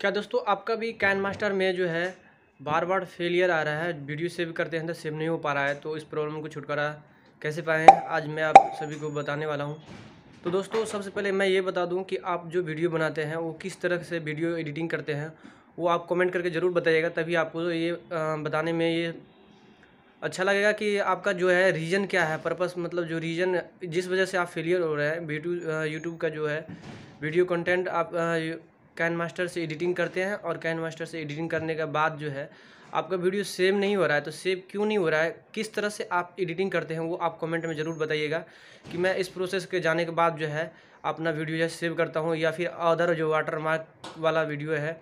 क्या दोस्तों आपका भी कैन मास्टर में जो है बार बार फेलियर आ रहा है वीडियो सेव करते हैं तो सेव नहीं हो पा रहा है तो इस प्रॉब्लम को छुटकारा कैसे पाएँ आज मैं आप सभी को बताने वाला हूँ तो दोस्तों सबसे पहले मैं ये बता दूं कि आप जो वीडियो बनाते हैं वो किस तरह से वीडियो एडिटिंग करते हैं वो आप कमेंट करके ज़रूर बताइएगा तभी आपको ये बताने में ये अच्छा लगेगा कि आपका जो है रीज़न क्या है पर्पस मतलब जो रीज़न जिस वजह से आप फेलियर हो रहे हैं यूट्यूब का जो है वीडियो कंटेंट आप कैन मास्टर से एडिटिंग करते हैं और कैन मास्टर से एडिटिंग करने के बाद जो है आपका वीडियो सेव नहीं हो रहा है तो सेव क्यों नहीं हो रहा है किस तरह से आप एडिटिंग करते हैं वो आप कमेंट में ज़रूर बताइएगा कि मैं इस प्रोसेस के जाने के बाद जो है अपना वीडियो जो सेव करता हूँ या फिर अदर जो वाटर मार्क वाला वीडियो है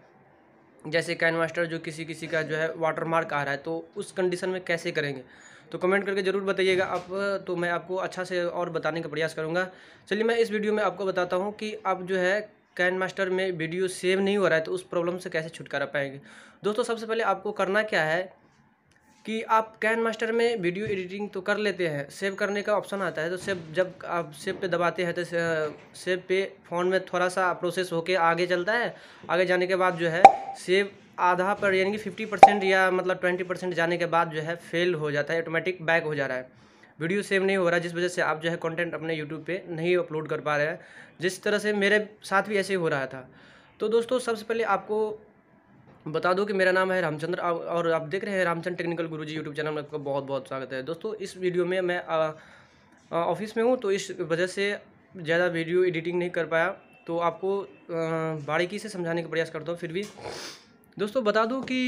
जैसे कैन मास्टर जो किसी किसी का जो है वाटर मार्क आ रहा है तो उस कंडीशन में कैसे करेंगे तो कमेंट करके ज़रूर बताइएगा आप तो मैं आपको अच्छा से और बताने का प्रयास करूँगा चलिए मैं इस वीडियो में आपको बताता हूँ कि आप जो है कैन मास्टर में वीडियो सेव नहीं हो रहा है तो उस प्रॉब्लम से कैसे छुटकारा पाएंगे दोस्तों सबसे पहले आपको करना क्या है कि आप कैन मास्टर में वीडियो एडिटिंग तो कर लेते हैं सेव करने का ऑप्शन आता है तो सेव जब आप सेव पे दबाते हैं तो सेव पे फ़ोन में थोड़ा सा प्रोसेस होके आगे चलता है आगे जाने के बाद जो है सेव आधा पर यानी कि फिफ्टी परसेंट या मतलब ट्वेंटी परसेंट जाने के बाद जो है फेल हो जाता है ऑटोमेटिक बैक हो जा रहा है वीडियो सेव नहीं हो रहा जिस वजह से आप जो है कंटेंट अपने यूट्यूब पे नहीं अपलोड कर पा रहे हैं जिस तरह से मेरे साथ भी ऐसे ही हो रहा था तो दोस्तों सबसे पहले आपको बता दूं कि मेरा नाम है रामचंद्र और आप देख रहे हैं Ramchandra technical Guruji YouTube channel में आपका बहुत बहुत स्वागत है दोस्तों इस वीडियो में मैं ऑफिस में हूँ तो इस वजह से ज़्यादा वीडियो एडिटिंग नहीं कर पाया तो आपको बारीकी से समझाने का प्रयास करता हूँ फिर भी दोस्तों बता दूँ कि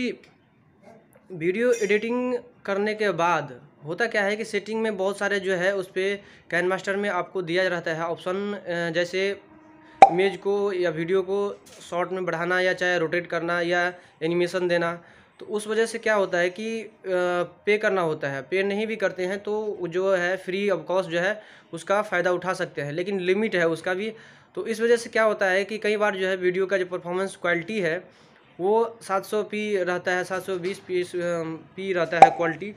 वीडियो एडिटिंग करने के बाद होता क्या है कि सेटिंग में बहुत सारे जो है उस पर कैन मास्टर में आपको दिया रहता है ऑप्शन जैसे इमेज को या वीडियो को शॉर्ट में बढ़ाना या चाहे रोटेट करना या एनिमेशन देना तो उस वजह से क्या होता है कि पे करना होता है पे नहीं भी करते हैं तो जो है फ्री ऑफ कॉस्ट जो है उसका फ़ायदा उठा सकते हैं लेकिन लिमिट है उसका भी तो इस वजह से क्या होता है कि कई बार जो है वीडियो का जो परफॉर्मेंस क्वालिटी है वो 700 पी रहता है 720 पी पी रहता है क्वालिटी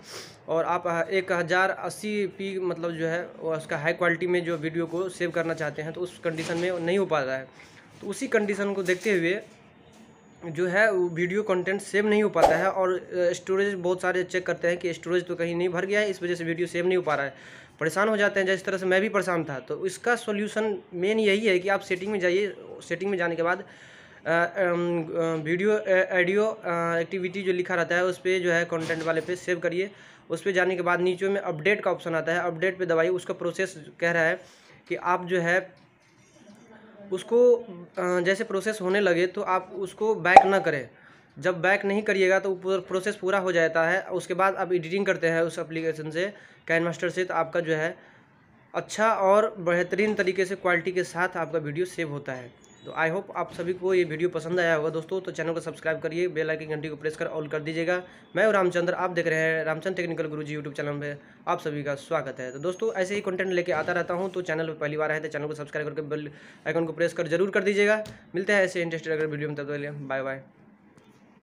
और आप एक हज़ार अस्सी पी मतलब जो है उसका हाई क्वालिटी में जो वीडियो को सेव करना चाहते हैं तो उस कंडीशन में नहीं हो पा रहा है तो उसी कंडीशन को देखते हुए जो है वीडियो कंटेंट सेव नहीं हो पाता है और स्टोरेज बहुत सारे चेक करते हैं कि स्टोरेज तो कहीं नहीं भर गया है इस वजह से वीडियो सेव नहीं हो पा रहा है परेशान हो जाते हैं जिस तरह से मैं भी परेशान था तो इसका सोल्यूशन मेन यही है कि आप सेटिंग में जाइए सेटिंग में जाने के बाद वीडियो ऑडियो एक्टिविटी जो लिखा रहता है उस पर जो है कंटेंट वाले पे सेव करिए उस पर जाने के बाद नीचे में अपडेट का ऑप्शन आता है अपडेट पे दबाइए उसका प्रोसेस कह रहा है कि आप जो है उसको जैसे प्रोसेस होने लगे तो आप उसको बैक ना करें जब बैक नहीं करिएगा तो प्रोसेस पूरा हो जाता है उसके बाद आप एडिटिंग करते हैं उस एप्लीकेशन से कैन मास्टर से तो आपका जो है अच्छा और बेहतरीन तरीके से क्वालिटी के साथ आपका वीडियो सेव होता है तो आई होप आप सभी को ये वीडियो पसंद आया होगा दोस्तों तो चैनल को सब्सक्राइब करिए बेल आइकन घंटी को प्रेस कर ऑल कर दीजिएगा मैं और रामचंद्र आप देख रहे हैं रामचंद्र टेक्निकल गुरु जी यूट्यूब चैनल पर आप सभी का स्वागत है तो दोस्तों ऐसे ही कंटेंट लेके आता रहता हूँ तो चैनल पर पहली बार आए तो चैनल को सब्सक्राइब करके बेल आइकन को प्रेस कर जरूर कर दीजिएगा मिलते हैं ऐसे इंटरेस्टेड अगर वीडियो में तब तो बाय बाय